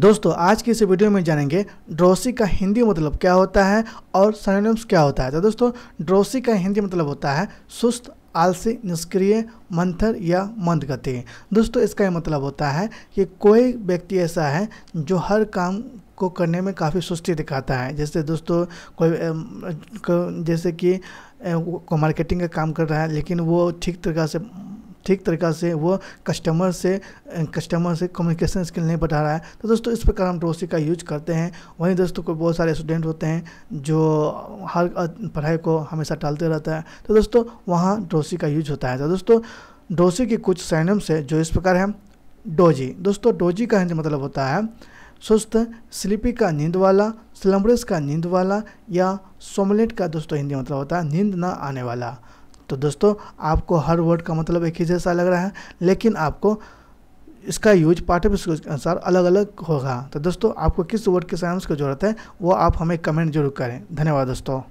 दोस्तों आज की इस वीडियो में जानेंगे ड्रोसी का हिंदी मतलब क्या होता है और सनोनिम्स क्या होता है तो दोस्तों ड्रोसी का हिंदी मतलब होता है सुस्त आलसी निष्क्रिय मंथर या मंद गति दोस्तों इसका यह मतलब होता है कि कोई व्यक्ति ऐसा है जो हर काम को करने में काफ़ी सुस्ती दिखाता है जैसे दोस्तों कोई जैसे कि को मार्केटिंग का काम कर रहा है लेकिन वो ठीक तरीका से ठीक तरीक़ा से वो कस्टमर से कस्टमर से कम्युनिकेशन स्किल नहीं बढ़ा रहा है तो दोस्तों इस प्रकार हम डोसी का यूज करते हैं वहीं दोस्तों को बहुत सारे स्टूडेंट होते हैं जो हर पढ़ाई को हमेशा टालते रहता है तो दोस्तों वहाँ डोसी का यूज होता है तो दोस्तों डोसी के कुछ सैनम्स है जो इस प्रकार है डोजी दोस्तों डोजी का मतलब होता है सुस्त स्लीपी का नींद वाला स्लम्बरेस का नींद वाला या सोमलेट का दोस्तों हिंदी मतलब होता है नींद ना आने वाला तो दोस्तों आपको हर वर्ड का मतलब एक ही जैसा लग रहा है लेकिन आपको इसका यूज पाठ्य पुस्तक के अनुसार अलग अलग होगा तो दोस्तों आपको किस वर्ड के साइंस की जरूरत है वो आप हमें कमेंट जरूर करें धन्यवाद दोस्तों